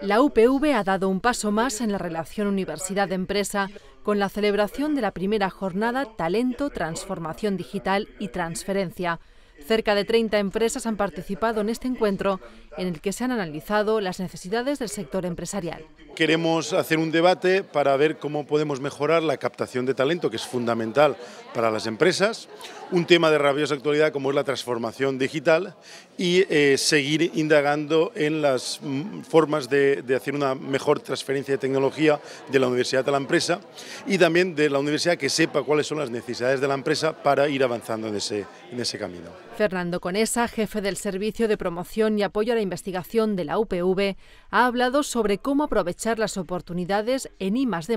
La UPV ha dado un paso más en la relación universidad-empresa con la celebración de la primera jornada Talento, Transformación Digital y Transferencia, Cerca de 30 empresas han participado en este encuentro en el que se han analizado las necesidades del sector empresarial. Queremos hacer un debate para ver cómo podemos mejorar la captación de talento, que es fundamental para las empresas, un tema de rabiosa actualidad como es la transformación digital y eh, seguir indagando en las mm, formas de, hacer una mejor transferencia de tecnología de la universidad a la empresa y también de la universidad que sepa cuáles son las necesidades de la empresa para ir avanzando en ese camino. Fernando Conesa, jefe del Servicio de Promoción y Apoyo a la Investigación de la UPV, ha hablado sobre cómo aprovechar las oportunidades en I más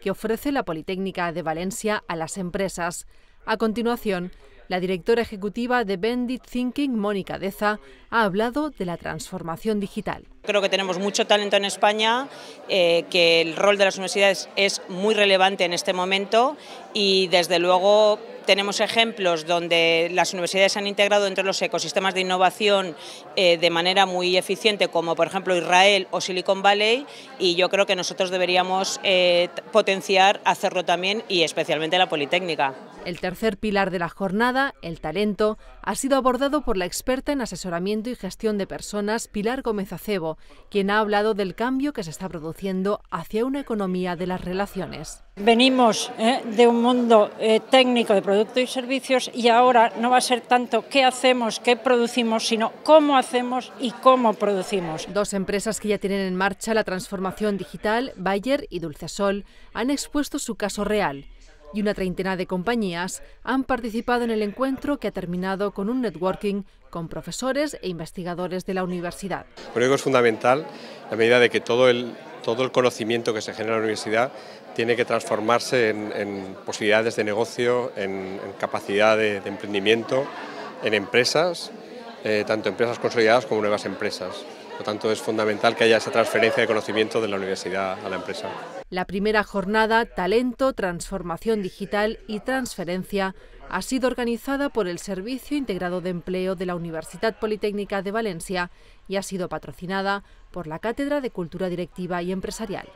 que ofrece la Politécnica de Valencia a las empresas. A continuación, la directora ejecutiva de Bendit Thinking, Mónica Deza, ha hablado de la transformación digital. Creo que tenemos mucho talento en España, eh, que el rol de las universidades es muy relevante en este momento y desde luego tenemos ejemplos donde las universidades han integrado entre los ecosistemas de innovación eh, de manera muy eficiente, como por ejemplo Israel o Silicon Valley, y yo creo que nosotros deberíamos eh, potenciar hacerlo también y especialmente la Politécnica. El tercer pilar de la jornada, el talento, ha sido abordado por la experta en asesoramiento y gestión de personas Pilar Gómez Acebo, quien ha hablado del cambio que se está produciendo hacia una economía de las relaciones. Venimos eh, de un mundo eh, técnico de productos y servicios y ahora no va a ser tanto qué hacemos, qué producimos, sino cómo hacemos y cómo producimos. Dos empresas que ya tienen en marcha la transformación digital, Bayer y Dulcesol, han expuesto su caso real y una treintena de compañías han participado en el encuentro que ha terminado con un networking con profesores e investigadores de la universidad. Creo que es fundamental a medida de que todo el todo el conocimiento que se genera en la universidad tiene que transformarse en, posibilidades de negocio, en, capacidad de, emprendimiento, en empresas, eh, tanto empresas consolidadas como nuevas empresas. Por lo tanto, es fundamental que haya esa transferencia de conocimiento de la universidad a la empresa. La primera jornada, Talento, Transformación Digital y Transferencia, ha sido organizada por el Servicio Integrado de Empleo de la Universidad Politécnica de Valencia y ha sido patrocinada por la Cátedra de Cultura Directiva y Empresarial.